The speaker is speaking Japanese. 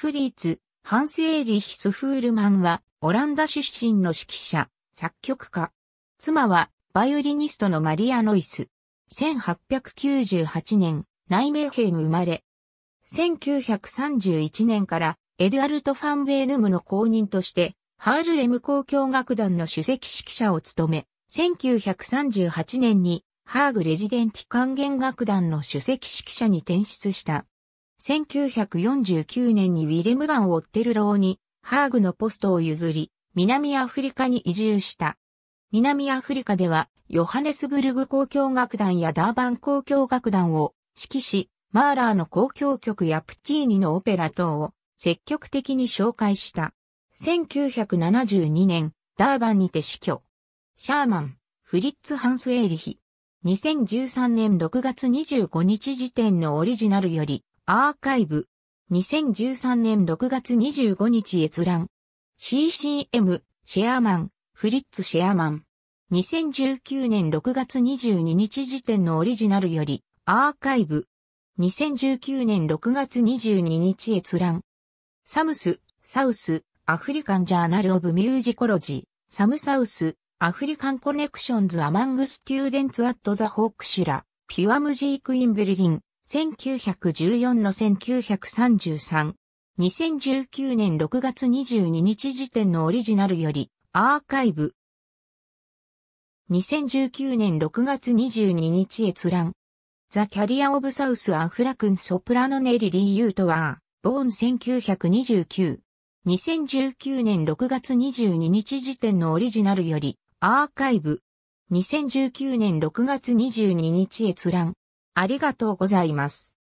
フリーツ、ハンス・エーリヒス・フールマンは、オランダ出身の指揮者、作曲家。妻は、バイオリニストのマリア・ノイス。1898年、内名兵生まれ。1931年から、エドアルト・ファン・ベーヌムの公認として、ハールレム交響楽団の首席指揮者を務め、1938年に、ハーグ・レジデンティ管弦楽団の首席指揮者に転出した。1949年にウィレム・バン・オッテルローにハーグのポストを譲り、南アフリカに移住した。南アフリカでは、ヨハネスブルグ交響楽団やダーバン交響楽団を指揮し、マーラーの交響曲やプチーニのオペラ等を積極的に紹介した。1972年、ダーバンにて死去。シャーマン、フリッツ・ハンス・エイリヒ。2013年6月25日時点のオリジナルより、アーカイブ。2013年6月25日閲覧。CCM、シェアマン、フリッツ・シェアマン。2019年6月22日時点のオリジナルより、アーカイブ。2019年6月22日閲覧。サムス、サウス、アフリカン・ジャーナル・オブ・ミュージコロジー、サム・サウス、アフリカン・コネクションズ・アマング・ステューデンツ・アット・ザ・ホークシュラ、ピュア・ムジーク・イン・ベルリン。1914の1933。2019年6月22日時点のオリジナルより、アーカイブ。2019年6月22日閲覧。ザ・キャリア・オブ・サウス・アフラクン・ソプラノネリ・ディ・ユートワー、ボーン1929。2019年6月22日時点のオリジナルより、アーカイブ。2019年6月22日閲覧。ありがとうございます。